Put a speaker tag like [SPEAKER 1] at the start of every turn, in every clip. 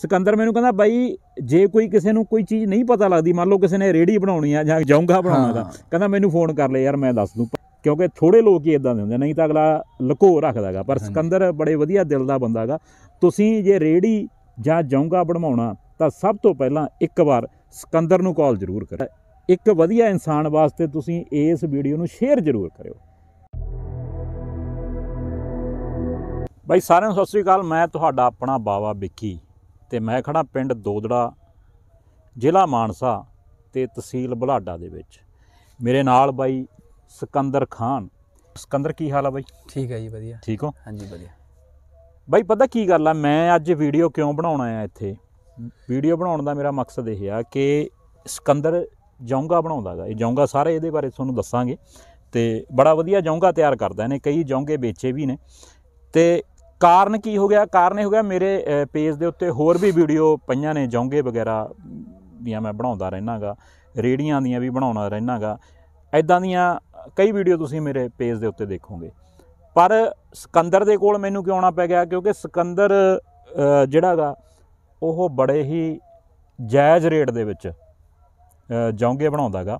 [SPEAKER 1] ਸਿਕੰਦਰ ਮੈਨੂੰ ਕਹਿੰਦਾ ਬਾਈ ਜੇ ਕੋਈ ਕਿਸੇ ਨੂੰ ਕੋਈ ਚੀਜ਼ ਨਹੀਂ ਪਤਾ ਲੱਗਦੀ ਮੰਨ ਲਓ ਕਿਸੇ ਨੇ ਰੇੜੀ ਬਣਾਉਣੀ ਆ ਜਾਂ ਜੌਂਗਾ ਬਣਾਉਣਾ ਦਾ ਕਹਿੰਦਾ ਮੈਨੂੰ ਫੋਨ ਕਰ ਲੈ ਯਾਰ ਮੈਂ ਦੱਸ ਦੂੰ ਕਿਉਂਕਿ ਥੋੜੇ ਲੋਕ ਹੀ ਇਦਾਂ ਦੇ ਹੁੰਦੇ ਨਹੀਂ ਤਾਂ ਅਗਲਾ ਲਕੋ ਰੱਖਦਾਗਾ ਪਰ ਸਿਕੰਦਰ ਬੜੇ ਵਧੀਆ ਦਿਲ ਦਾ ਬੰਦਾਗਾ ਤੁਸੀਂ ਜੇ ਰੇੜੀ ਜਾਂ ਜੌਂਗਾ ਬਣਵਾਉਣਾ ਤਾਂ ਸਭ ਤੋਂ ਪਹਿਲਾਂ ਇੱਕ ਵਾਰ ਸਿਕੰਦਰ ਨੂੰ ਕਾਲ ਜ਼ਰੂਰ ਕਰੋ ਇੱਕ ਵਧੀਆ ਇਨਸਾਨ ਵਾਸਤੇ ਤੁਸੀਂ ਇਸ ਵੀਡੀਓ ਨੂੰ ਸ਼ੇਅਰ ਜ਼ਰੂਰ ਕਰਿਓ ਬਾਈ ਸਾਰਿਆਂ ਨੂੰ ਸਤਿ ਸ੍ਰੀ ਅਕਾਲ ਮੈਂ ਤੁਹਾਡਾ ਆਪਣਾ ਬਾਵਾ ਵਿੱਕੀ ਤੇ ਮੈਂ ਖੜਾ ਪਿੰਡ ਦੋਦੜਾ ਜ਼ਿਲ੍ਹਾ ਮਾਨਸਾ ਤੇ ਤਹਿਸੀਲ ਬੁਲਾਡਾ ਦੇ ਵਿੱਚ ਮੇਰੇ ਨਾਲ ਬਾਈ ਸਿਕੰਦਰ ਖਾਨ ਸਿਕੰਦਰ ਕੀ ਹਾਲ ਆ ਬਾਈ
[SPEAKER 2] ਠੀਕ ਹੈ ਜੀ ਵਧੀਆ ਠੀਕ ਹੋ ਹਾਂਜੀ ਵਧੀਆ
[SPEAKER 1] ਬਾਈ ਪਤਾ ਕੀ ਗੱਲ ਆ ਮੈਂ ਅੱਜ ਵੀਡੀਓ ਕਿਉਂ ਬਣਾਉਣਾ ਆ ਇੱਥੇ ਵੀਡੀਓ ਬਣਾਉਣ ਦਾ ਮੇਰਾ ਮਕਸਦ ਇਹ ਆ ਕਿ ਸਿਕੰਦਰ ਜੌਂਗਾ ਬਣਾਉਂਦਾਗਾ ਇਹ ਜੌਂਗਾ ਸਾਰੇ ਇਹਦੇ ਬਾਰੇ ਤੁਹਾਨੂੰ ਦੱਸਾਂਗੇ ਤੇ ਬੜਾ ਵਧੀਆ ਜੌਂਗਾ ਤਿਆਰ ਕਰਦਾ ਨੇ ਕਈ ਜੌਂਗੇ ਵੇਚੇ ਵੀ ਨੇ ਤੇ ਕਾਰਨ ਕੀ ਹੋ ਗਿਆ ਕਾਰਨ ਇਹ ਹੋ ਗਿਆ ਮੇਰੇ ਪੇਜ ਦੇ ਉੱਤੇ ਹੋਰ ਵੀ ਵੀਡੀਓ ਪਈਆਂ ਨੇ ਜੌਂਗੇ ਵਗੈਰਾ ਦੀਆਂ ਮੈਂ ਬਣਾਉਂਦਾ ਰਹਿਣਾਗਾ ਰੇੜੀਆਂ ਦੀਆਂ ਵੀ ਬਣਾਉਣਾ ਰਹਿਣਾਗਾ ਐਦਾਂ ਦੀਆਂ ਕਈ ਵੀਡੀਓ ਤੁਸੀਂ ਮੇਰੇ ਪੇਜ ਦੇ ਉੱਤੇ ਦੇਖੋਗੇ ਪਰ ਸਿਕੰਦਰ ਦੇ ਕੋਲ ਮੈਨੂੰ ਕਿਉਂ ਆਉਣਾ ਪੈ ਗਿਆ ਕਿਉਂਕਿ ਸਿਕੰਦਰ ਜਿਹੜਾਗਾ ਉਹ ਬੜੇ ਹੀ ਜਾਇਜ਼ ਰੇਟ ਦੇ ਵਿੱਚ ਜੌਂਗੇ ਬਣਾਉਂਦਾਗਾ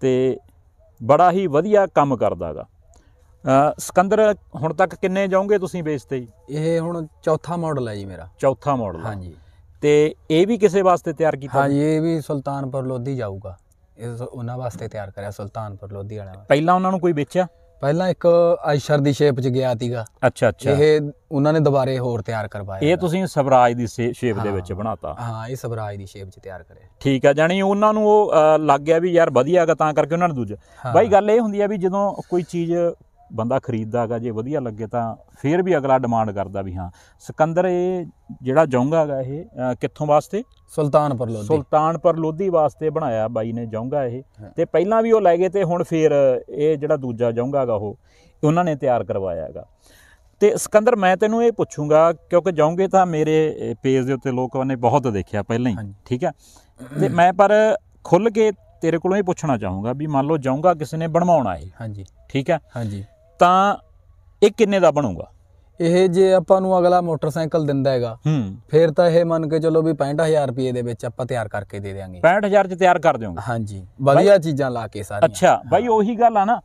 [SPEAKER 1] ਤੇ ਬੜਾ ਹੀ ਵਧੀਆ ਕੰਮ ਕਰਦਾਗਾ ਸਿਕੰਦਰ ਹੁਣ ਤੱਕ ਕਿੰਨੇ ਜਾਓਗੇ ਤੁਸੀਂ ਵੇਚਤੇ ਜੀ ਇਹ ਹੁਣ ਚੌਥਾ ਮਾਡਲ ਹੈ ਜੀ ਮੇਰਾ ਚੌਥਾ ਮਾਡਲ
[SPEAKER 2] ਹਾਂਜੀ ਤੇ ਇਹ ਵੀ ਕਿਸੇ ਵਾਸਤੇ ਤਿਆਰ ਕੀਤਾ ਹਾਂਜੀ ਇਹ ਵੀ ਸੁਲਤਾਨਪੁਰ ਲੋਧੀ ਜਾਊਗਾ ਇਹ ਉਹਨਾਂ ਵਾਸਤੇ ਤਿਆਰ ਕਰਿਆ ਸੁਲਤਾਨਪੁਰ ਲੋਧੀ ਵਾਲਾ ਪਹਿਲਾਂ ਉਹਨਾਂ ਨੂੰ ਕੋਈ ਵੇਚਿਆ ਪਹਿਲਾਂ ਇੱਕ ਆਇਸ਼ਰ ਦੀ ਸ਼ੇਪ 'ਚ ਗਿਆ ਤੀਗਾ ਅੱਛਾ ਅੱਛਾ ਇਹ ਉਹਨਾਂ ਨੇ ਦੁਬਾਰੇ ਹੋਰ ਤਿਆਰ ਕਰਵਾਇਆ ਇਹ ਤੁਸੀਂ ਸਵਰਾਜ ਦੀ
[SPEAKER 1] ਸ਼ੇਪ ਦੇ ਵਿੱਚ ਬਣਾਤਾ ਹਾਂ
[SPEAKER 2] ਇਹ ਸਵਰਾਜ ਦੀ ਸ਼ੇਪ 'ਚ ਤਿਆਰ ਕਰਿਆ
[SPEAKER 1] ਠੀਕ ਆ ਜਾਨੀ ਉਹਨਾਂ ਨੂੰ ਉਹ ਲੱਗ ਗਿਆ ਵੀ ਯਾਰ ਵਧੀਆ ਹੈਗਾ ਤਾਂ ਕਰਕੇ ਉਹਨਾਂ ਨੇ ਦੂਜਾ ਬਾਈ ਗੱਲ ਇਹ ਹੁੰਦੀ ਆ ਵੀ ਜਦੋਂ ਕੋਈ ਚੀਜ਼ ਬੰਦਾ ਖਰੀਦਦਾ ਹੈਗਾ ਜੇ ਵਧੀਆ ਲੱਗੇ ਤਾਂ ਫੇਰ ਵੀ ਅਗਲਾ ਡਿਮਾਂਡ ਕਰਦਾ ਵੀ ਹਾਂ ਸਿਕੰਦਰ ਇਹ ਜਿਹੜਾ ਜੌਂਗਾ ਹੈਗਾ ਇਹ ਕਿੱਥੋਂ ਵਾਸਤੇ ਸੁਲਤਾਨਪੁਰ ਲੋਧੀ ਸੁਲਤਾਨਪੁਰ ਲੋਧੀ ਵਾਸਤੇ ਬਣਾਇਆ ਬਾਈ ਨੇ ਜੌਂਗਾ ਇਹ ਤੇ ਪਹਿਲਾਂ ਵੀ ਉਹ ਲੈ ਗਏ ਤੇ ਹੁਣ ਫੇਰ ਇਹ ਜਿਹੜਾ ਦੂਜਾ ਜੌਂਗਾ ਹੈਗਾ ਉਹ ਉਹਨਾਂ ਨੇ ਤਿਆਰ ਕਰਵਾਇਆ ਹੈਗਾ ਤੇ ਸਿਕੰਦਰ ਮੈਂ ਤੈਨੂੰ ਇਹ ਪੁੱਛੂੰਗਾ ਕਿਉਂਕਿ ਜਾਉਂਗੇ ਤਾਂ ਮੇਰੇ ਪੇਜ ਦੇ ਉੱਤੇ ਲੋਕਾਂ ਨੇ ਬਹੁਤ ਦੇਖਿਆ ਪਹਿਲਾਂ ਹੀ ਠੀਕ ਹੈ ਤੇ ਮੈਂ ਪਰ ਖੁੱਲ ਕੇ ਤੇਰੇ ਕੋਲੋਂ ਇਹ ਪੁੱਛਣਾ ਚਾਹੂੰਗਾ ਵੀ ਮੰਨ ਲਓ ਜਾਉਂਗਾ ਕਿਸੇ ਨੇ ਬਣਵਾਉਣਾ ਹੈ ਹਾਂਜੀ ਠੀਕ ਹੈ ਹਾਂਜੀ ਤਾਂ
[SPEAKER 2] ਇਹ ਕਿੰਨੇ ਦਾ ਬਣੂਗਾ ਇਹ ਜੇ ਆਪਾਂ ਨੂੰ ਅਗਲਾ ਮੋਟਰਸਾਈਕਲ ਦਿੰਦਾ ਹੈਗਾ ਫਿਰ ਤਾਂ ਇਹ ਮੰਨ ਕੇ ਚੱਲੋ ਵੀ 65000 ਰੁਪਏ ਦੇ ਵਿੱਚ ਆਪਾਂ ਤਿਆਰ ਕਰਕੇ ਦੇ ਦੇਵਾਂਗੇ 65000 ਚ ਤਿਆਰ ਕਰ ਦਿਓਗੇ ਹਾਂਜੀ ਵਧੀਆ ਚੀਜ਼ਾਂ ਲਾ ਕੇ ਸਾਰੀਆਂ ਅੱਛਾ ਬਾਈ ਉਹੀ ਗੱਲ ਆ ਨਾ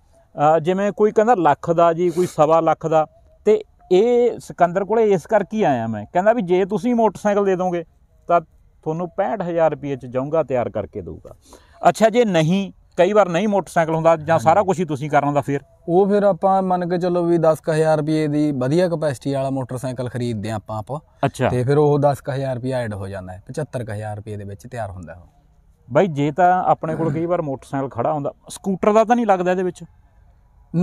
[SPEAKER 2] ਜਿਵੇਂ ਕੋਈ ਕਹਿੰਦਾ ਲੱਖ ਦਾ ਜੀ ਕੋਈ
[SPEAKER 1] ਸਵਾ ਲੱਖ ਦਾ ਤੇ ਇਹ ਸਿਕੰਦਰ ਕੋਲੇ ਇਸ ਕਰਕੇ ਆਇਆ ਮੈਂ ਕਹਿੰਦਾ ਵੀ ਜੇ ਤੁਸੀਂ ਮੋਟਰਸਾਈਕਲ ਦੇ ਦੋਗੇ ਤਾਂ ਤੁਹਾਨੂੰ 65000 ਰੁਪਏ ਚ ਜਾਊਗਾ ਤਿਆਰ ਕਰਕੇ ਦਊਗਾ ਅੱਛਾ ਜੇ ਨਹੀਂ ਕਈ ਵਾਰ ਨਹੀਂ ਮੋਟਰਸਾਈਕਲ ਹੁੰਦਾ ਜਾਂ ਸਾਰਾ ਕੁਝ ਹੀ ਤੁਸੀਂ ਕਰਨ ਦਾ ਫਿਰ ਉਹ ਫਿਰ ਆਪਾਂ ਮੰਨ ਕੇ ਚੱਲੋ
[SPEAKER 2] ਵੀ 10000 ਰੁਪਏ ਦੀ ਵਧੀਆ ਕਪੈਸਿਟੀ ਵਾਲਾ ਮੋਟਰਸਾਈਕਲ ਖਰੀਦਦੇ ਆ ਆਪਾਂ ਆਪ ਅੱਛਾ ਤੇ ਫਿਰ ਉਹ 10000 ਰੁਪਏ ਐਡ ਹੋ ਜਾਂਦਾ ਹੈ 75000 ਰੁਪਏ ਦੇ ਵਿੱਚ ਤਿਆਰ ਹੁੰਦਾ ਹੋ ਬਾਈ ਜੇ ਤਾਂ ਆਪਣੇ ਕੋਲ ਕਈ ਵਾਰ ਮੋਟਰਸਾਈਕਲ ਖੜਾ ਹੁੰਦਾ ਸਕੂਟਰ ਦਾ ਤਾਂ ਨਹੀਂ ਲੱਗਦਾ ਇਹਦੇ ਵਿੱਚ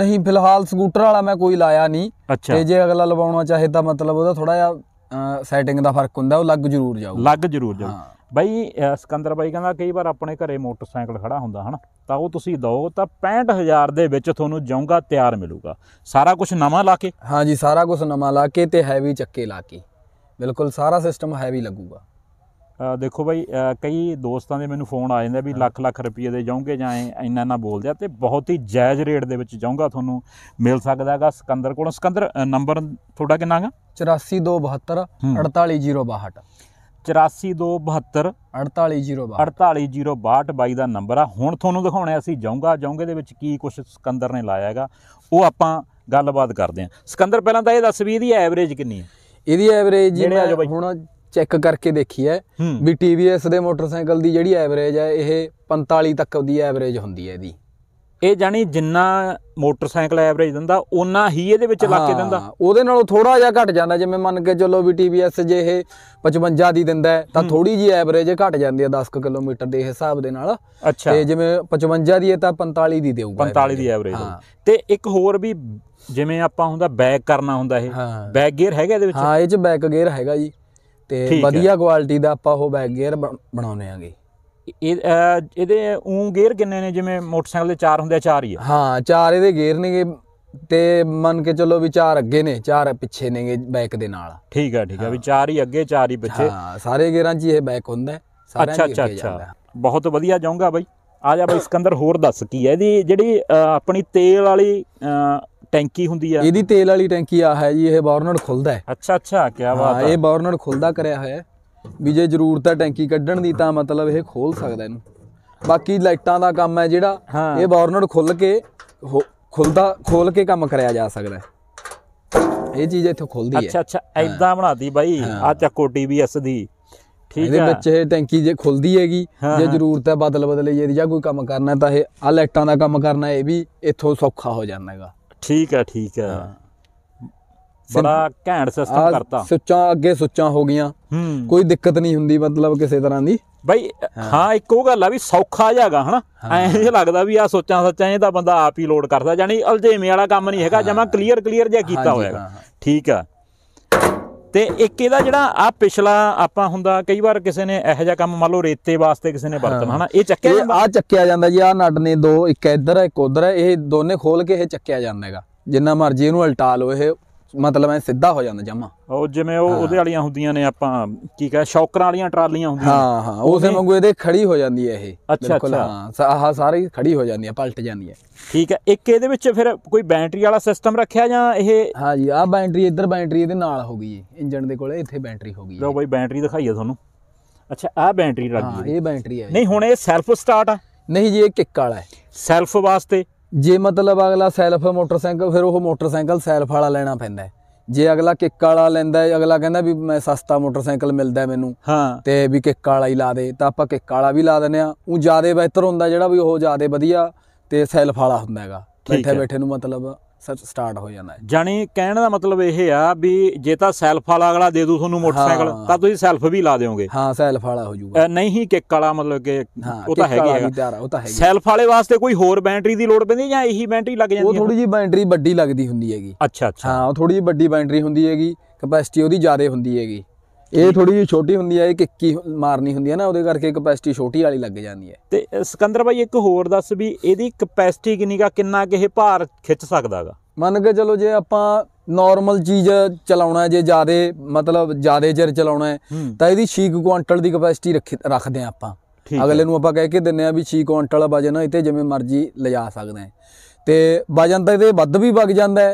[SPEAKER 2] ਨਹੀਂ ਫਿਲਹਾਲ ਸਕੂਟਰ ਵਾਲਾ ਮੈਂ ਕੋਈ ਲਾਇਆ ਨਹੀਂ ਤੇ ਜੇ ਅਗਲਾ ਲਵਾਉਣਾ ਚਾਹੇ ਤਾਂ ਮਤਲਬ ਉਹਦਾ ਥੋੜਾ ਜਿਹਾ ਸੈਟਿੰਗ ਦਾ ਫਰਕ ਹੁੰਦਾ ਉਹ ਲੱਗ ਜ਼ਰੂਰ ਜਾਊ ਲੱਗ ਜ਼ਰੂਰ ਜਾਊ ਬਈ ਸਿਕੰਦਰ ਬਾਈ ਕਹਿੰਦਾ ਕਈ ਵਾਰ ਆਪਣੇ ਘਰੇ ਮੋਟਰਸਾਈਕਲ ਖੜਾ
[SPEAKER 1] ਹੁੰਦਾ ਹਨ ਤਾਂ ਉਹ ਤੁਸੀਂ ਦੋ ਤਾਂ 65000 ਦੇ ਵਿੱਚ ਤੁਹਾਨੂੰ ਜੌਂਗਾ ਤਿਆਰ ਮਿਲੂਗਾ ਸਾਰਾ ਕੁਝ
[SPEAKER 2] ਨਵਾਂ ਲਾ ਕੇ ਹਾਂਜੀ ਸਾਰਾ ਕੁਝ ਨਵਾਂ ਲਾ ਕੇ ਤੇ ਹੈਵੀ ਚੱਕੇ ਲਾ ਕੇ ਬਿਲਕੁਲ ਸਾਰਾ ਸਿਸਟਮ ਹੈਵੀ ਲੱਗੂਗਾ ਦੇਖੋ ਬਾਈ ਕਈ ਦੋਸਤਾਂ ਦੇ ਮੈਨੂੰ ਫੋਨ ਆ ਜਾਂਦੇ ਵੀ ਲੱਖ ਲੱਖ ਰੁਪਏ ਦੇ
[SPEAKER 1] ਜਾਉਂਗੇ ਜਾਂ ਇੰਨਾ ਨਾ ਬੋਲਦੇ ਆ ਤੇ ਬਹੁਤ ਹੀ ਜਾਇਜ਼ ਰੇਟ ਦੇ ਵਿੱਚ ਜਾਊਗਾ ਤੁਹਾਨੂੰ ਮਿਲ ਸਕਦਾ ਹੈਗਾ ਸਿਕੰਦਰ ਕੋਲੋਂ ਸਿਕੰਦਰ ਨੰਬਰ ਤੁਹਾਡਾ ਕਿੰਨਾ ਹੈਗਾ 8427 48062 8472 ਬਾਈ ਦਾ ਨੰਬਰ ਆ ਹੁਣ ਤੁਹਾਨੂੰ ਦਿਖਾਉਣਾ ਅਸੀਂ ਜਾਊਂਗਾ ਜਾਊਂਗੇ ਦੇ ਵਿੱਚ ਕੀ ਕੁਝ ਸਿਕੰਦਰ ਨੇ ਲਾਇਆ ਹੈਗਾ ਉਹ ਆਪਾਂ ਗੱਲਬਾਤ ਕਰਦੇ ਆ ਸਿਕੰਦਰ ਪਹਿਲਾਂ ਤਾਂ ਇਹ ਦੱਸ ਵੀ ਇਹਦੀ ਐਵਰੇਜ ਕਿੰਨੀ
[SPEAKER 2] ਹੈ ਇਹਦੀ ਐਵਰੇਜ ਹੁਣ ਚੈੱਕ ਕਰਕੇ ਦੇਖੀ ਹੈ ਵੀ TVS ਦੇ ਮੋਟਰਸਾਈਕਲ ਦੀ ਜਿਹੜੀ ਐਵਰੇਜ ਹੈ ਇਹ 45 ਤੱਕ ਦੀ ਐਵਰੇਜ ਹੁੰਦੀ ਹੈ ਇਹਦੀ ਇਹ ਜਾਨੀ ਜਿੰਨਾ ਮੋਟਰਸਾਈਕਲ ਐਵਰੇਜ ਦਿੰਦਾ ਉਹਨਾਂ ਹੀ ਇਹਦੇ ਵਿੱਚ ਲਾ ਕੇ ਦਿੰਦਾ ਉਹਦੇ ਨਾਲੋਂ ਥੋੜਾ ਜਿਹਾ ਘਟ ਜਾਂਦਾ ਜਿਵੇਂ ਮੰਨ ਕੇ ਚੱਲੋ ਵੀ ਟੀਵੀਐਸ ਜੇ ਇਹ 55 ਦੀ ਦਿੰਦਾ ਤਾਂ ਥੋੜੀ ਜੀ ਐਵਰੇਜ ਘਟ ਜਾਂਦੀ ਹੈ 10 ਕਿਲੋਮੀਟਰ ਦੇ ਹਿਸਾਬ ਦੇ ਨਾਲ ਤੇ ਜਿਵੇਂ 55 ਦੀ ਹੈ ਤਾਂ 45 ਦੀ ਦੇਊਗਾ 45 ਦੀ ਐਵਰੇਜ ਤੇ ਇੱਕ ਹੋਰ ਵੀ ਜਿਵੇਂ ਆਪਾਂ ਹੁੰਦਾ ਬੈਕ ਕਰਨਾ ਹੁੰਦਾ ਇਹ ਬੈਕ ਗੇਅਰ ਹੈਗਾ ਇਹਦੇ ਵਿੱਚ ਹਾਂ ਇਹ ਚ ਬੈਕ ਗੇਅਰ ਹੈਗਾ ਜੀ ਤੇ ਵਧੀਆ ਕੁਆਲਿਟੀ ਦਾ ਆਪਾਂ ਉਹ ਬੈਕ ਗੇਅਰ ਬਣਾਉਨੇ ਆਂਗੇ
[SPEAKER 1] ਇਹ ਇਹਦੇ ਉਂ ਗੇਅਰ
[SPEAKER 2] ਕਿੰਨੇ ਨੇ ਜਿਵੇਂ ਮੋਟਰਸਾਈਕਲ ਦੇ ਚਾਰ ਹੁੰਦੇ ਆ ਚਾਰ ਹੀ ਆ ਹਾਂ ਚਾਰ ਇਹਦੇ ਗੇਅਰ ਨੇਗੇ ਤੇ ਮੰਨ ਕੇ ਚੱਲੋ ਵੀ ਚਾਰ ਅੱਗੇ ਨੇ ਚਾਰ ਪਿੱਛੇ ਨੇਗੇ ਬੈਕ ਦੇ ਨਾਲ ਠੀਕ ਆ ਠੀਕ ਆ ਵੀ ਚਾਰ ਹੀ ਅੱਗੇ ਚਾਰ ਹੀ ਪਿੱਛੇ ਹਾਂ ਸਾਰੇ ਗੇਅਰਾਂ 'ਚ ਇਹ ਬੈਕ ਹੁੰਦਾ ਅੱਛਾ ਅੱਛਾ ਅੱਛਾ ਬਹੁਤ ਵਧੀਆ ਜਾਊਗਾ ਬਾਈ ਆ ਜਾ
[SPEAKER 1] ਬਾਈ ਸਿਕੰਦਰ ਹੋਰ ਦੱਸ ਕੀ ਹੈ ਇਹਦੀ ਜਿਹੜੀ ਆਪਣੀ ਤੇਲ ਵਾਲੀ ਟੈਂਕੀ ਹੁੰਦੀ ਆ
[SPEAKER 2] ਇਹਦੀ ਤੇਲ ਵਾਲੀ ਟੈਂਕੀ ਆ ਹੈ ਜੀ ਇਹ ਬੌਰਨਟ ਖੁੱਲਦਾ ਹੈ ਅੱਛਾ ਅੱਛਾ ਕੀ ਬਾਤ ਹੈ ਇਹ ਬੌਰਨਟ ਖੁੱਲਦਾ ਕਰਿਆ ਹੋਇਆ ਹੈ ਵੀ ਜੇ ਜ਼ਰੂਰਤ ਹੈ ਟੈਂਕੀ ਕੱਢਣ ਦੀ ਤਾਂ ਮਤਲਬ ਇਹ ਖੋਲ ਸਕਦਾ ਇਹਨੂੰ ਬਾਕੀ ਲਾਈਟਾਂ ਦਾ ਕੰਮ ਹੈ ਜਿਹੜਾ ਇਹ ਬੌਰਨਰ ਖੁੱਲ ਕੇ ਖੁੱਲਦਾ ਖੋਲ ਕੇ ਕੰਮ ਕਰਿਆ ਜਾ ਸਕਦਾ ਇਹ ਚੀਜ਼ ਇੱਥੇ ਖੁੱਲਦੀ ਹੈ ਅੱਛਾ ਅੱਛਾ ਐਦਾਂ ਬਣਾਦੀ ਬਾਈ ਆ ਚੱਕੋ ਟੀਵੀਐਸ
[SPEAKER 1] ਦੀ ਠੀਕ ਹੈ ਇਹਦੇ ਵਿੱਚ
[SPEAKER 2] ਇਹ ਟੈਂਕੀ ਜੇ ਖੁੱਲਦੀ ਹੈਗੀ ਜੇ ਜ਼ਰੂਰਤ ਹੈ ਬਦਲ ਬਦਲੇ ਜੇ ਜਾਂ ਕੋਈ ਕੰਮ ਕਰਨਾ ਤਾਂ ਇਹ ਆ ਲਾਈਟਾਂ ਦਾ ਕੰਮ ਕਰਨਾ ਇਹ ਵੀ ਇੱਥੋਂ ਸੌਖਾ ਹੋ ਜਾਂਦਾ ਹੈਗਾ
[SPEAKER 1] ਠੀਕ ਹੈ ਠੀਕ ਹੈ
[SPEAKER 2] ਬੜਾ ਘੈਂਟ ਸਿਸਟਮ ਕਰਤਾ ਸੁੱਚਾਂ ਅੱਗੇ ਸੁੱਚਾਂ ਹੋ ਗਈਆਂ ਕੋਈ ਦਿੱਕਤ ਨਹੀਂ ਹੁੰਦੀ ਮਤਲਬ ਕਿਸੇ ਤਰ੍ਹਾਂ ਦੀ
[SPEAKER 1] ਬਈ ਹਾਂ ਇੱਕ ਉਹ ਗੱਲ ਆ ਵੀ ਸੌਖਾ ਜਾਗਾ ਹਨਾ ਐਂ ਜਿਹਾ ਲੱਗਦਾ ਵੀ ਆ ਸੋਚਾਂ ਸੱਚਾਂ ਇਹ ਤਾਂ ਬੰਦਾ ਆਪ ਹੀ ਲੋਡ ਕਰਦਾ ਜਾਨੀ ਅਲਜੇਵੇਂ ਵਾਲਾ ਕੰਮ ਨਹੀਂ ਹੈਗਾ ਜਮਾ ਕਲੀਅਰ ਕਲੀਅਰ ਜਿਹਾ ਕੀਤਾ ਹੋਇਆ ਠੀਕ ਆ ਤੇ ਇੱਕ ਇਹਦਾ ਜਿਹੜਾ ਆ ਪਿਛਲਾ ਆਪਾਂ ਹੁੰਦਾ ਕਈ ਵਾਰ ਕਿਸੇ ਨੇ ਇਹੋ ਜਿਹਾ ਕੰਮ ਮੰਨ ਲਓ ਰੇਤੇ ਵਾਸਤੇ ਕਿਸੇ ਨੇ ਵਰਤਣਾ ਹਨਾ ਇਹ
[SPEAKER 2] ਚੱਕਿਆ ਜਾਂਦਾ ਆ ਚੱਕਿਆ ਜਾਂਦਾ ਜੀ ਆ ਨੱਡ ਨੇ ਦੋ ਇੱਕ ਇੱਧਰ ਹੈ ਇੱਕ ਉਧਰ ਹੈ ਇਹ ਦੋਨੇ ਖੋਲ ਕੇ ਇਹ ਚੱਕਿਆ ਜਾਂਦਾ ਹੈਗਾ ਜਿੰਨਾ ਮਰਜ਼ੀ ਇਹਨੂੰ ਉਲਟਾ ਲਓ ਇਹ ਮਤਲਬ ਐ ਸਿੱਧਾ ਹੋ ਜਾਂਦਾ ਜਮਾ
[SPEAKER 1] ਉਹ ਜਿਵੇਂ ਉਹ ਉਹਦੇ ਵਾਲੀਆਂ ਹੁੰਦੀਆਂ ਨੇ ਆਪਾਂ ਕੀ ਕਹੇ ਸ਼ੌਕਰਾਂ ਵਾਲੀਆਂ ਟਰਾਲੀਆਂ ਹੁੰਦੀਆਂ ਹਾਂ ਹਾਂ ਉਸੇ ਵਾਂਗੂ ਇਹਦੇ ਖੜੀ ਹੋ ਜਾਂਦੀ ਹੈ ਇਹ ਬਿਲਕੁਲ ਹਾਂ ਆਹ
[SPEAKER 2] ਸਾਰੀ ਖੜੀ ਹੋ ਜਾਂਦੀ ਐ ਪਲਟ ਜਾਂਦੀ ਐ ਠੀਕ ਹੈ ਇੱਕ ਇਹਦੇ ਵਿੱਚ ਫਿਰ ਕੋਈ ਬੈਟਰੀ ਵਾਲਾ ਸਿਸਟਮ ਰੱਖਿਆ ਜਾਂ ਇਹ ਹਾਂ ਜੀ ਆਹ ਬੈਟਰੀ ਇੱਧਰ ਬੈਟਰੀ ਇਹਦੇ ਨਾਲ ਹੋ ਗਈ ਇੰਜਨ ਦੇ ਕੋਲੇ ਇੱਥੇ ਬੈਟਰੀ ਹੋ ਗਈ ਲਓ ਬਾਈ ਬੈਟਰੀ ਦਿਖਾਈਏ ਤੁਹਾਨੂੰ ਅੱਛਾ ਆਹ ਬੈਟਰੀ ਲੱਗੀ ਹਾਂ ਇਹ ਬੈਟਰੀ ਐ ਨਹੀਂ ਹੁਣ ਇਹ ਸੈਲਫ ਸਟਾਰਟ ਆ ਨਹੀਂ ਜੀ ਇਹ ਕਿੱਕ ਵਾਲਾ ਹੈ ਸੈਲਫ ਵਾਸਤੇ ਜੇ ਮਤਲਬ ਅਗਲਾ ਸੈਲਫ ਮੋਟਰਸਾਈਕਲ ਫਿਰ ਉਹ ਮੋਟਰਸਾਈਕਲ ਸੈਲਫ ਵਾਲਾ ਲੈਣਾ ਪੈਂਦਾ ਜੇ ਅਗਲਾ ਕਿੱਕ ਵਾਲਾ ਲੈਂਦਾ ਹੈ ਅਗਲਾ ਕਹਿੰਦਾ ਵੀ ਮੈਂ ਸਸਤਾ ਮੋਟਰਸਾਈਕਲ ਮਿਲਦਾ ਮੈਨੂੰ ਹਾਂ ਤੇ ਵੀ ਕਿੱਕ ਵਾਲਾ ਹੀ ਲਾ ਦੇ ਤਾਂ ਆਪਾਂ ਕਿੱਕ ਵਾਲਾ ਵੀ ਲਾ ਦਿੰਨੇ ਆ ਉਹ ਜਿਆਦਾ ਬਿਹਤਰ ਹੁੰਦਾ ਜਿਹੜਾ ਵੀ ਉਹ ਜਿਆਦਾ ਵਧੀਆ ਤੇ ਸੈਲਫ ਵਾਲਾ ਹੁੰਦਾ ਹੈਗਾ ਬੈਠੇ ਬੈਠੇ ਨੂੰ ਮਤਲਬ ਸਟਾਰਟ ਹੋ ਜਾਂਦਾ ਹੈ
[SPEAKER 1] ਜਾਨੀ ਕਹਿਣ ਦਾ ਮਤਲਬ ਇਹ ਆ ਵੀ ਜੇ ਤਾਂ ਸੈਲਫ ਵਾਲਾ ਅਗਲਾ ਦੇ ਦੂ ਤੁਹਾਨੂੰ ਮੋਟਰਸਾਈਕਲ ਤਾਂ ਤੁਸੀਂ ਸੈਲਫ ਵੀ ਲਾ ਦਿਓਗੇ ਹਾਂ ਸੈਲਫ ਵਾਲਾ ਹੋ ਜਾਊਗਾ ਨਹੀਂ ਕਿੱਕ ਵਾਲਾ ਮਤਲਬ ਕਿ ਉਹ ਤਾਂ ਹੈਗੀ ਹੈ
[SPEAKER 2] ਸੈਲਫ ਵਾਲੇ ਵਾਸਤੇ ਕੋਈ ਹੋਰ ਬੈਟਰੀ ਦੀ ਲੋੜ ਪੈਂਦੀ ਜਾਂ ਇਹੀ ਬੈਟਰੀ ਲੱਗ ਜਾਂਦੀ ਹੈ ਉਹ ਥੋੜੀ ਜੀ ਬੈਟਰੀ ਵੱਡੀ ਲੱਗਦੀ ਹੁੰਦੀ ਹੈਗੀ ਅੱਛਾ ਅੱਛਾ ਹਾਂ ਉਹ ਥੋੜੀ ਜੀ ਵੱਡੀ ਬੈਟਰੀ ਹੁੰਦੀ ਹੈਗੀ ਕਪੈਸਿਟੀ ਉਹਦੀ ਜ਼ਿਆਦਾ ਹੁੰਦੀ ਹੈਗੀ ਇਹ ਥੋੜੀ ਜਿਹੀ ਛੋਟੀ ਹੁੰਦੀ ਹੈ ਇਹ ਕਿੱਕੀ ਮਾਰਨੀ ਹੁੰਦੀ ਹੈ ਨਾ ਉਹਦੇ ਕਰਕੇ ਕਪੈਸਿਟੀ ਛੋਟੀ ਵਾਲੀ ਲੱਗ ਜਾਂਦੀ ਹੈ ਤੇ ਸਿਕੰਦਰ ਭਾਈ ਇੱਕ ਹੋਰ ਦੱਸ ਵੀ ਇਹਦੀ ਕਪੈਸਿਟੀ ਕਿੰਨੀ ਕਾ ਕਿੰਨਾ ਕਿ ਇਹ ਭਾਰ ਖਿੱਚ ਸਕਦਾਗਾ ਮੰਨ ਕੇ ਚਲੋ ਜੇ ਆਪਾਂ ਨਾਰਮਲ ਚੀਜ਼ ਚਲਾਉਣਾ ਜੇ ਜਾਦੇ ਮਤਲਬ ਜਾਦੇ ਜਰ ਚਲਾਉਣਾ ਤਾਂ ਇਹਦੀ 6 ਕੁਆਂਟਲ ਦੀ ਕਪੈਸਿਟੀ ਰੱਖਦੇ ਆ ਆਪਾਂ ਅਗਲੇ ਨੂੰ ਆਪਾਂ ਕਹਿ ਕੇ ਦਿੰਨੇ ਆ ਵੀ 6 ਕੁਆਂਟਲ ਵਜਨ ਇੱਥੇ ਜਿਵੇਂ ਮਰਜ਼ੀ ਲਿਜਾ ਸਕਦਾ ਹੈ ਤੇ ਵਜਨ ਤਾਂ ਇਹਦੇ ਵੱਧ ਵੀ ਵਗ ਜਾਂਦਾ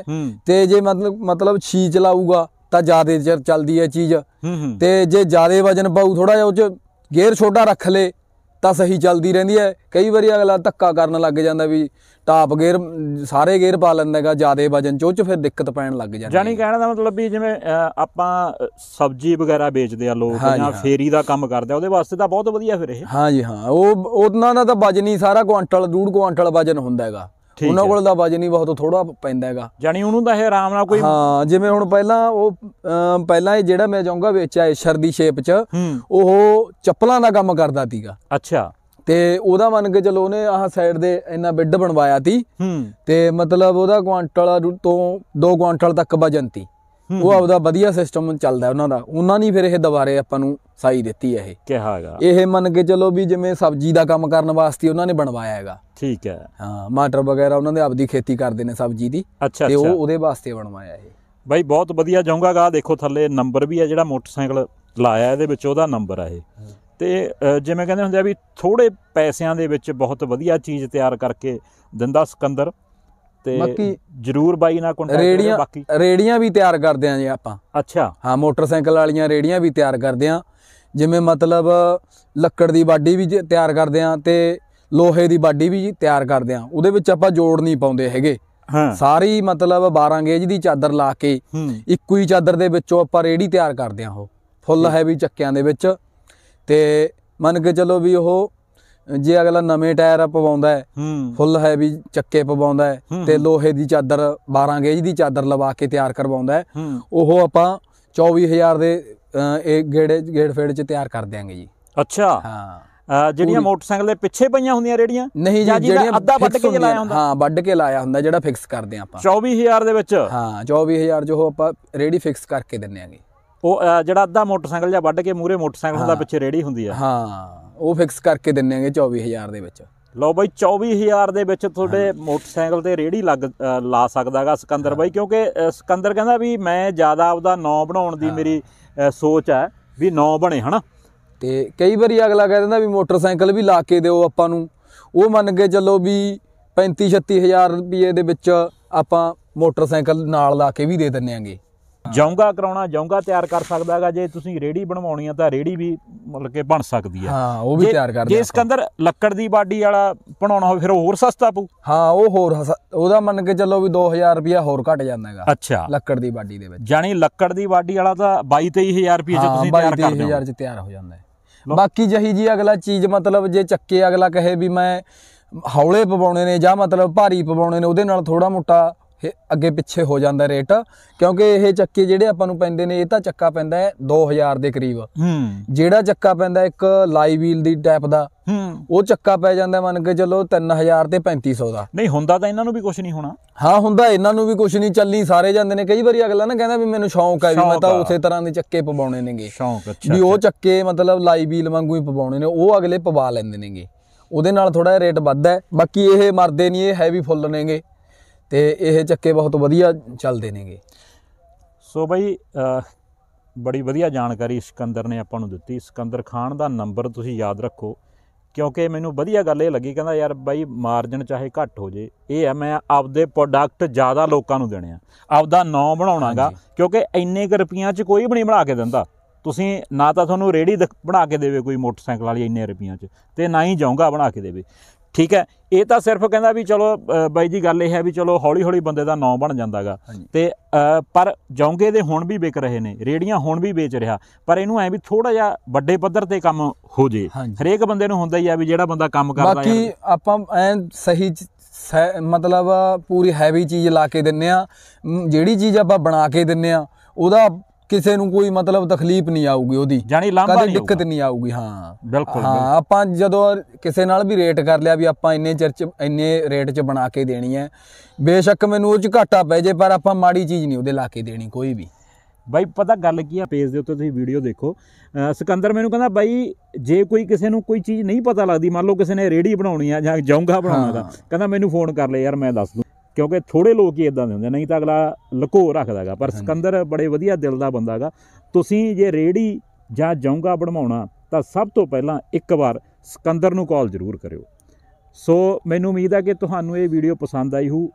[SPEAKER 2] ਤੇ ਜੇ ਮਤਲਬ ਮਤਲਬ 6 ਚਲਾਊਗਾ ਤਾਂ ਜ਼ਿਆਦੇ ਚਿਰ ਚੱਲਦੀ ਹੈ ਚੀਜ਼ ਤੇ ਜੇ ਜ਼ਿਆਦੇ ਵਜਨ ਪਾਉ ਥੋੜਾ ਜਿਹਾ ਉਹ ਚ ਗੇਅਰ ਛੋਟਾ ਰੱਖ ਲੇ ਤਾਂ ਸਹੀ ਚੱਲਦੀ ਰਹਿੰਦੀ ਹੈ ਕਈ ਵਾਰੀ ਅਗਲਾ ਧੱਕਾ ਕਰਨ ਲੱਗ ਜਾਂਦਾ ਵੀ ਟਾਪ ਗੇਅਰ ਸਾਰੇ ਗੇਅਰ ਪਾ ਲੈਂਦਾਗਾ ਹੈਗਾ ਵਜਨ ਚ ਉਹ ਚ ਫਿਰ ਦਿੱਕਤ ਪੈਣ ਲੱਗ ਜਾਂਦੀ ਜਾਨੀ ਕਹਿਣ ਦਾ ਮਤਲਬ ਵੀ ਜਿਵੇਂ ਆਪਾਂ ਸਬਜ਼ੀ ਵਗੈਰਾ ਵੇਚਦੇ ਆ ਲੋਕ ਜਾਂ ਫੇਰੀ ਦਾ ਕੰਮ ਕਰਦੇ ਆ ਉਹਦੇ ਵਾਸਤੇ ਤਾਂ ਬਹੁਤ ਵਧੀਆ ਫਿਰ ਇਹ ਹਾਂਜੀ ਹਾਂ ਉਹ ਉਹਨਾਂ ਦਾ ਤਾਂ ਵਜਨ ਹੀ ਸਾਰਾ ਕੁਆਂਟਲ ਡੂੜ ਕੁਆਂਟਲ ਵਜਨ ਹੁੰਦਾ ਹੈਗਾ ਉਹਨਾਂ ਕੋਲ ਦਾ ਵਜਨ ਹੀ ਬਹੁਤ ਥੋੜਾ ਪੈਂਦਾ ਹੈਗਾ ਜਾਨੀ ਉਹਨੂੰ ਤਾਂ ਇਹ ਆਰਾਮ ਨਾਲ ਕੋਈ ਹਾਂ ਜਿਵੇਂ ਹੁਣ ਪਹਿਲਾਂ ਉਹ ਪਹਿਲਾਂ ਇਹ ਜਿਹੜਾ ਮੈਂ ਜਾਊਂਗਾ ਵਿੱਚ ਆ ਇਸ਼ਰ ਦੀ ਸ਼ੇਪ 'ਚ ਉਹ ਚੱਪਲਾਂ ਦਾ ਕੰਮ ਕਰਦਾ ਸੀਗਾ ਅੱਛਾ ਤੇ ਉਹਦਾ ਮੰਨ ਕੇ ਚਲੋ ਉਹਨੇ ਆਹ ਸਾਈਡ ਦੇ ਇੰਨਾ ਬਿੱਡ ਬਣਵਾਇਆ ਸੀ ਤੇ ਮਤਲਬ ਉਹਦਾ ਕੁਆਂਟਲ ਤੋਂ 2 ਕੁਆਂਟਲ ਤੱਕ ਵਜਨ ਸੀ ਉਹ ਆਪਦਾ ਵਧੀਆ ਸਿਸਟਮ ਚੱਲਦਾ ਉਹਨਾਂ ਦਾ ਉਹਨਾਂ ਨੇ ਫਿਰ ਇਹ ਦੁਬਾਰੇ ਆਪਾਂ ਨੂੰ ਸਾਈ ਦਿੱਤੀ ਹੈ ਇਹ ਕਿਹਾ ਹੈਗਾ ਇਹ ਮੰਨ ਕੇ ਚੱਲੋ ਵੀ ਜਿਵੇਂ ਸਬਜ਼ੀ ਦਾ ਕੰਮ ਕਰਨ ਵਾਸਤੇ ਉਹਨਾਂ ਨੇ ਬਣਵਾਇਆ ਹੈਗਾ ਠੀਕ ਹੈ ਹਾਂ ਮਟਰ ਵਗੈਰਾ ਉਹਨਾਂ ਦੇ ਆਪਦੀ ਖੇਤੀ ਕਰਦੇ ਨੇ ਸਬਜ਼ੀ ਦੀ ਤੇ ਉਹ ਉਹਦੇ ਵਾਸਤੇ ਬਣਵਾਇਆ ਇਹ
[SPEAKER 1] ਬਾਈ ਬਹੁਤ ਵਧੀਆ ਗਾ ਦੇਖੋ ਥੱਲੇ ਨੰਬਰ ਵੀ ਹੈ ਜਿਹੜਾ ਮੋਟਰਸਾਈਕਲ ਲਾਇਆ ਇਹਦੇ ਵਿੱਚ ਉਹਦਾ ਨੰਬਰ ਆ ਇਹ ਤੇ ਜਿਵੇਂ ਕਹਿੰਦੇ ਹੁੰਦੇ ਆ ਵੀ ਥੋੜੇ ਪੈਸਿਆਂ ਦੇ ਵਿੱਚ ਬਹੁਤ ਵਧੀਆ
[SPEAKER 2] ਚੀਜ਼ ਤਿਆਰ ਕਰਕੇ ਦਿੰਦਾ ਸਿਕੰਦਰ ਤੇ ਬਾਕੀ ਜਰੂਰ ਬਾਈ ਨਾਲ ਕੰਟੈਕਟ ਕਰਿਓ ਬਾਕੀ ਰੇੜੀਆਂ ਵੀ ਤਿਆਰ ਕਰਦੇ ਆਂ ਜੀ ਆਪਾਂ ਅੱਛਾ ਹਾਂ ਮੋਟਰਸਾਈਕਲ ਵਾਲੀਆਂ ਰੇੜੀਆਂ ਵੀ ਤਿਆਰ ਕਰਦੇ ਆਂ ਜਿਵੇਂ ਮਤਲਬ ਲੱਕੜ ਦੀ ਬਾਡੀ ਵੀ ਤਿਆਰ ਕਰਦੇ ਆਂ ਤੇ ਲੋਹੇ ਦੀ ਬਾਡੀ ਵੀ ਤਿਆਰ ਕਰਦੇ ਆਂ ਉਹਦੇ ਵਿੱਚ ਆਪਾਂ ਜੋੜ ਨਹੀਂ ਪਾਉਂਦੇ ਹੈਗੇ ਹਾਂ ਸਾਰੀ ਮਤਲਬ 12 ਗੇਜ ਦੀ ਚਾਦਰ ਲਾ ਕੇ ਇੱਕੋ ਹੀ ਚਾਦਰ ਦੇ ਵਿੱਚੋਂ ਆਪਾਂ ਰੇੜੀ ਤਿਆਰ ਕਰਦੇ ਆਂ ਉਹ ਫੁੱਲ ਹੈਵੀ ਚੱਕਿਆਂ ਦੇ ਵਿੱਚ ਤੇ ਮੰਨ ਕੇ ਚੱਲੋ ਵੀ ਉਹ ਜੇ ਅਗਲਾ ਨਵੇਂ ਟਾਇਰ ਪਵਾਉਂਦਾ ਹੈ ਫੁੱਲ ਹੈਵੀ ਚੱਕੇ ਪਵਾਉਂਦਾ ਹੈ ਤੇ ਲੋਹੇ ਦੀ ਚਾਦਰ 12 ਗੇਜ ਦੀ ਚਾਦਰ ਲਵਾ ਕੇ ਤਿਆਰ ਕਰਵਾਉਂਦਾ ਹੈ ਉਹ ਆਪਾਂ 24000 ਦੇ ਇਹ ਗੇੜੇ ਗੇੜ ਫੇੜ ਚ ਤਿਆਰ ਕਰ ਦਿਆਂਗੇ ਜੀ ਅੱਛਾ ਹਾਂ ਜਿਹੜੀਆਂ ਮੋਟਰਸਾਈਕਲ ਦੇ
[SPEAKER 1] ਪਿੱਛੇ ਪਈਆਂ ਹੁੰਦੀਆਂ ਰੇੜੀਆਂ ਨਹੀਂ ਜੀ ਜਿਹੜੀਆਂ ਅੱਧਾ ਵੱਢ ਕੇ ਲਾਇਆ ਹੁੰਦਾ
[SPEAKER 2] ਹਾਂ ਵੱਢ ਕੇ ਲਾਇਆ ਹੁੰਦਾ ਜਿਹੜਾ ਫਿਕਸ ਕਰਦੇ ਆਪਾਂ 24000 ਦੇ ਵਿੱਚ ਹਾਂ 24000 ਜੋ ਆਪਾਂ ਰੇੜੀ ਫਿਕਸ ਕਰਕੇ ਦਿੰਨੇ ਆਂਗੇ ਉਹ ਜਿਹੜਾ ਅੱਧਾ ਮੋਟਰਸਾਈਕਲ ਜਾਂ ਵੱਢ ਕੇ ਮੂਰੇ ਮੋਟਰਸਾਈਕਲ ਦਾ ਪਿੱਛੇ ਰੇੜੀ ਹੁੰਦੀ ਆ ਹਾਂ ਉਹ ਫਿਕਸ ਕਰਕੇ ਦਿੰਨੇਗੇ 24000 ਦੇ ਵਿੱਚ ਲਓ ਬਾਈ
[SPEAKER 1] 24000 ਦੇ ਵਿੱਚ ਤੁਹਾਡੇ ਮੋਟਰਸਾਈਕਲ ਤੇ ਰੇੜੀ ਲੱਗ ਲਾ ਸਕਦਾਗਾ ਸਿਕੰਦਰ ਬਾਈ ਕਿਉਂਕਿ ਸਿਕੰਦਰ ਕਹਿੰਦਾ ਵੀ ਮੈਂ ਜ਼ਿਆਦਾ ਆਪਦਾ ਨੌ ਬਣਾਉਣ ਦੀ ਮੇਰੀ ਸੋਚ ਹੈ ਵੀ ਨੌ ਬਣੇ
[SPEAKER 2] ਹਨਾ ਤੇ ਕਈ ਵਾਰੀ ਅਗਲਾ ਕਹਿ ਦਿੰਦਾ ਵੀ ਮੋਟਰਸਾਈਕਲ ਵੀ ਲਾ ਕੇ ਦਿਓ ਆਪਾਂ ਨੂੰ ਉਹ ਮੰਨ ਕੇ ਚੱਲੋ ਵੀ 35 36000 ਰੁਪਏ ਦੇ ਵਿੱਚ ਆਪਾਂ ਮੋਟਰਸਾਈਕਲ ਨਾਲ ਲਾ ਕੇ ਵੀ ਦੇ ਦਿੰਨੇ ਆਂਗੇ ਜੌਂਗਾ ਕਰਾਉਣਾ ਜੌਂਗਾ ਤਿਆਰ ਕਰ ਸਕਦਾ ਹੈਗਾ ਜੇ ਤੁਸੀਂ ਰੇੜੀ ਬਣਵਾਉਣੀ ਆ ਤਾਂ ਰੇੜੀ ਵੀ
[SPEAKER 1] ਮਤਲਬ ਕਿ ਬਣ ਸਕਦੀ
[SPEAKER 2] ਆ ਹਾਂ ਉਹ ਵੀ ਤਿਆਰ ਕਰਦੇ ਜੇ ਸਿਕੰਦਰ ਲੱਕੜ ਦੀ ਬਾਡੀ ਵਾਲਾ ਬਣਾਉਣਾ ਹੋਵੇ ਫਿਰ ਹੋਰ ਸਸਤਾ ਪਊ ਹਾਂ ਉਹ ਹੋਰ ਉਹਦਾ ਮੰਨ ਕੇ ਚੱਲੋ ਵੀ 2000 ਰੁਪਿਆ ਹੋਰ ਘਟ ਜਾਂਦਾਗਾ ਅੱਛਾ ਲੱਕੜ ਦੀ ਬਾਡੀ ਦੇ ਵਿੱਚ ਜਾਨੀ ਲੱਕੜ ਦੀ ਬਾਡੀ ਵਾਲਾ ਤਾਂ 22 23000 ਰੁਪਏ ਚ ਤੁਸੀਂ ਤਿਆਰ ਕਰਦੇ ਹੋ 22 23000 ਚ ਤਿਆਰ ਹੋ ਜਾਂਦਾ ਹੈ ਬਾਕੀ ਜਹੀ ਜੀ ਅਗਲਾ ਚੀਜ਼ ਮਤਲਬ ਜੇ ਚੱਕੇ ਅਗਲਾ ਕਹੇ ਵੀ ਮੈਂ ਹੌਲੇ ਪਵਾਉਣੇ ਨੇ ਜਾਂ ਮਤਲਬ ਭਾਰੀ ਪਵਾਉਣੇ ਨੇ ਉਹਦੇ ਨਾਲ ਥੋੜਾ ਮੋਟਾ ਅੱਗੇ ਪਿੱਛੇ ਹੋ ਜਾਂਦਾ ਰੇਟ ਕਿਉਂਕਿ ਇਹ ਚੱਕੇ ਜਿਹੜੇ ਆਪਾਂ ਨੂੰ ਪੈਂਦੇ ਨੇ ਇਹ ਤਾਂ ਚੱਕਾ ਪੈਂਦਾ ਹੈ 2000 ਦੇ ਕਰੀਬ ਹੂੰ ਜਿਹੜਾ ਚੱਕਾ ਪੈਂਦਾ ਇੱਕ ਲਾਈ ਵੀਲ ਦੀ ਟਾਈਪ ਦਾ ਹੂੰ ਉਹ ਚੱਕਾ ਪੈ ਜਾਂਦਾ ਮੰਨ ਕੇ ਚੱਲੋ 3000 ਤੇ 3500 ਦਾ ਨਹੀਂ ਹੁੰਦਾ ਤਾਂ ਇਹਨਾਂ ਨੂੰ ਵੀ ਕੁਝ ਨਹੀਂ ਹੋਣਾ ਹਾਂ ਹੁੰਦਾ ਇਹਨਾਂ ਨੂੰ ਵੀ ਕੁਝ ਨਹੀਂ ਚੱਲੀ ਸਾਰੇ ਜਾਂਦੇ ਨੇ ਕਈ ਵਾਰੀ ਅਗਲਾ ਨਾ ਕਹਿੰਦਾ ਵੀ ਮੈਨੂੰ ਸ਼ੌਂਕ ਹੈ ਵੀ ਮੈਂ ਤਾਂ ਉਸੇ ਤਰ੍ਹਾਂ ਦੇ ਚੱਕੇ ਪਵਾਉਣੇ ਨੇਗੇ ਸ਼ੌਂਕ ਅੱਛਾ ਵੀ ਉਹ ਚੱਕੇ ਮਤਲਬ ਲਾਈ ਵੀਲ ਵਾਂਗੂ ਹੀ ਪਵਾਉਣੇ ਨੇ ਉਹ ਅਗਲੇ ਪਵਾ ਲੈਂਦੇ ਨੇਗੇ ਉਹਦੇ ਨਾਲ ਥੋੜਾ ਜਿਹਾ ਰੇਟ ਵੱਧਦਾ ਹੈ ਬਾਕੀ ਇਹ ਮਰਦੇ ਨਹੀਂ ਇਹ ਹੈਵੀ ਫੁੱਲ ਨੇਗੇ ਤੇ ਇਹ ਚੱਕੇ ਬਹੁਤ ਵਧੀਆ ਚੱਲਦੇ ਨੇਗੇ ਸੋ ਬਈ ਬੜੀ ਵਧੀਆ ਜਾਣਕਾਰੀ ਸਿਕੰਦਰ ਨੇ ਆਪਾਂ ਨੂੰ
[SPEAKER 1] ਦਿੱਤੀ ਸਿਕੰਦਰ ਖਾਨ ਦਾ ਨੰਬਰ ਤੁਸੀਂ ਯਾਦ ਰੱਖੋ ਕਿਉਂਕਿ ਮੈਨੂੰ ਵਧੀਆ ਗੱਲ ਇਹ ਲੱਗੀ ਕਹਿੰਦਾ ਯਾਰ ਬਾਈ ਮਾਰਜਨ ਚਾਹੇ ਘੱਟ ਹੋ ਜੇ ਇਹ ਆ ਮੈਂ ਆਪਦੇ ਪ੍ਰੋਡਕਟ ਜ਼ਿਆਦਾ ਲੋਕਾਂ ਨੂੰ ਦੇਣੇ ਆ ਆਪਦਾ ਨਾਮ ਬਣਾਉਣਾਗਾ ਕਿਉਂਕਿ ਇੰਨੇ ਕੁ ਰੁਪਈਆਂ 'ਚ ਕੋਈ ਵੀ ਨਹੀਂ ਬਣਾ ਕੇ ਦਿੰਦਾ ਤੁਸੀਂ ਨਾ ਤਾਂ ਤੁਹਾਨੂੰ ਰੇੜੀ ਬਣਾ ਕੇ ਦੇਵੇ ਕੋਈ ਮੋਟਰਸਾਈਕਲ ਵਾਲੀ ਇੰਨੇ ਰੁਪਈਆਂ 'ਚ ਤੇ ਨਾ ਹੀ ਜਾਊਗਾ ਬਣਾ ਕੇ ਦੇਵੇ ਠੀਕ ਹੈ ਇਹ ਤਾਂ ਸਿਰਫ ਕਹਿੰਦਾ ਵੀ ਚਲੋ ਬਾਈ ਜੀ ਗੱਲ ਇਹ ਹੈ ਵੀ ਚਲੋ ਹੌਲੀ ਹੌਲੀ ਬੰਦੇ ਦਾ ਨਾਮ ਬਣ ਜਾਂਦਾਗਾ ਤੇ ਪਰ ਜੌਂਗੇ ਦੇ ਹੁਣ ਵੀ ਵਿਕ ਰਹੇ ਨੇ ਰੇੜੀਆਂ ਹੁਣ ਵੀ ਵੇਚ ਰਿਹਾ ਪਰ ਇਹਨੂੰ ਐ ਵੀ ਥੋੜਾ ਜਿਹਾ ਵੱਡੇ ਪੱਧਰ ਤੇ ਕੰਮ ਹੋ ਜੇ
[SPEAKER 2] ਹਰੇਕ ਬੰਦੇ ਨੂੰ ਹੁੰਦਾ ਹੀ ਆ ਵੀ ਜਿਹੜਾ ਬੰਦਾ ਕੰਮ ਕਰਦਾ ਹੈ ਬਾਕੀ ਆਪਾਂ ਐ ਸਹੀ ਮਤਲਬ ਪੂਰੀ ਹੈਵੀ ਚੀਜ਼ ਲਾ ਕੇ ਦਿੰਨੇ ਆ ਜਿਹੜੀ ਚੀਜ਼ ਆਪਾਂ ਬਣਾ ਕੇ ਦਿੰਨੇ ਆ ਉਹਦਾ ਕਿਸੇ ਨੂੰ ਕੋਈ ਮਤਲਬ ਤਕਲੀਫ ਨਹੀਂ ਆਊਗੀ ਉਹਦੀ ਯਾਨੀ ਲਾਂਭਾ ਨਹੀਂ ਦਿੱਕਤ ਨਹੀਂ ਆਊਗੀ ਹਾਂ ਬਿਲਕੁਲ ਹਾਂ ਆਪਾਂ ਜਦੋਂ ਕਿਸੇ ਨਾਲ ਵੀ ਰੇਟ ਕਰ ਲਿਆ ਵੀ ਆਪਾਂ ਇੰਨੇ ਚਰਚ ਇੰਨੇ ਰੇਟ 'ਚ ਬਣਾ ਕੇ ਦੇਣੀ ਹੈ ਬੇਸ਼ੱਕ ਮੈਨੂੰ ਉਹ 'ਚ ਘਾਟਾ ਪੈ ਜੇ ਪਰ ਆਪਾਂ ਮਾੜੀ ਚੀਜ਼ ਨਹੀਂ ਉਹਦੇ ਲਾ ਕੇ ਦੇਣੀ ਕੋਈ ਵੀ ਬਾਈ ਪਤਾ ਗੱਲ ਕੀ ਆ ਪੇਜ ਦੇ ਉੱਤੇ ਤੁਸੀਂ ਵੀਡੀਓ ਦੇਖੋ
[SPEAKER 1] ਸਿਕੰਦਰ ਮੈਨੂੰ ਕਹਿੰਦਾ ਬਾਈ ਜੇ ਕੋਈ ਕਿਸੇ ਨੂੰ ਕੋਈ ਚੀਜ਼ ਨਹੀਂ ਪਤਾ ਲੱਗਦੀ ਮੰਨ ਲਓ ਕਿਸੇ ਨੇ ਰੇੜੀ ਬਣਾਉਣੀ ਆ ਜਾਂ ਜੌਂਗਾ ਬਣਾਉਣਾ ਦਾ ਕਹਿੰਦਾ ਮੈਨੂੰ ਫੋਨ ਕਰ ਲੈ ਯਾਰ ਮੈਂ ਦੱਸ ਦੂੰ ਕਿਉਂਕਿ ਥੋੜੇ ਲੋਕ ਹੀ ਇਦਾਂ ਦੇ ਹੁੰਦੇ ਨਹੀਂ ਤਾਂ ਅਗਲਾ ਲਕੋ ਰੱਖਦਾਗਾ ਪਰ ਸਿਕੰਦਰ ਬੜੇ ਵਧੀਆ ਦਿਲ ਦਾ ਬੰਦਾਗਾ ਤੁਸੀਂ ਜੇ ਰੇੜੀ ਜਾਂ ਜੌਂਗਾ ਬਣਵਾਉਣਾ ਤਾਂ ਸਭ ਤੋਂ ਪਹਿਲਾਂ ਇੱਕ ਵਾਰ ਸਿਕੰਦਰ ਨੂੰ ਕਾਲ ਜ਼ਰੂਰ ਕਰਿਓ ਸੋ ਮੈਨੂੰ ਉਮੀਦ ਹੈ ਕਿ ਤੁਹਾਨੂੰ ਇਹ ਵੀਡੀਓ ਪਸੰਦ ਆਈ ਹੋ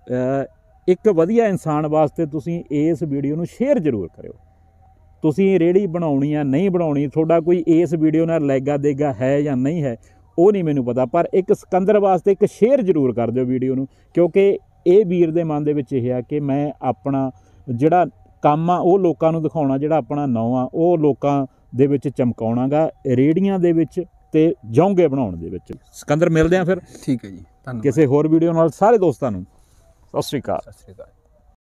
[SPEAKER 1] ਇੱਕ ਵਧੀਆ ਇਨਸਾਨ ਵਾਸਤੇ ਤੁਸੀਂ ਇਸ ਵੀਡੀਓ ਨੂੰ ਸ਼ੇਅਰ ਜ਼ਰੂਰ ਕਰਿਓ ਤੁਸੀਂ ਰੇੜੀ ਬਣਾਉਣੀ ਆ ਨਹੀਂ ਬਣਾਉਣੀ ਤੁਹਾਡਾ ਕੋਈ ਇਸ ਵੀਡੀਓ ਨਾਲ ਲੈਗਾ ਦੇਗਾ ਹੈ ਜਾਂ ਨਹੀਂ ਹੈ ਉਹ ਨਹੀਂ ਮੈਨੂੰ ਪਤਾ ਪਰ ਇੱਕ ਸਿਕੰਦਰ ਵਾਸਤੇ ਇੱਕ ਸ਼ੇਅਰ ਜ਼ਰੂਰ ਕਰ ਦਿਓ ਵੀਡੀਓ ਨੂੰ ਕਿਉਂਕਿ ਇਹ ਵੀਰ ਦੇ ਮਨ ਦੇ ਵਿੱਚ ਇਹ ਆ ਕਿ ਮੈਂ ਆਪਣਾ ਜਿਹੜਾ ਕੰਮ ਆ ਉਹ ਲੋਕਾਂ ਨੂੰ ਦਿਖਾਉਣਾ ਜਿਹੜਾ ਆਪਣਾ ਨਾਂ ਆ ਉਹ ਲੋਕਾਂ ਦੇ ਵਿੱਚ ਚਮਕਾਉਣਾਗਾ ਰੇੜੀਆਂ ਦੇ ਵਿੱਚ ਤੇ ਜੌਂਗੇ ਬਣਾਉਣ ਦੇ ਵਿੱਚ ਸਿਕੰਦਰ ਮਿਲਦੇ ਆ ਫਿਰ ਠੀਕ ਹੈ ਜੀ ਧੰਨਵਾਦ ਕਿਸੇ ਹੋਰ ਵੀਡੀਓ ਨਾਲ ਸਾਰੇ ਦੋਸਤਾਂ ਨੂੰ ਸਤਿ ਸ਼੍ਰੀ ਅਕਾਲ ਸਤਿ ਸ਼੍ਰੀ ਅਕਾਲ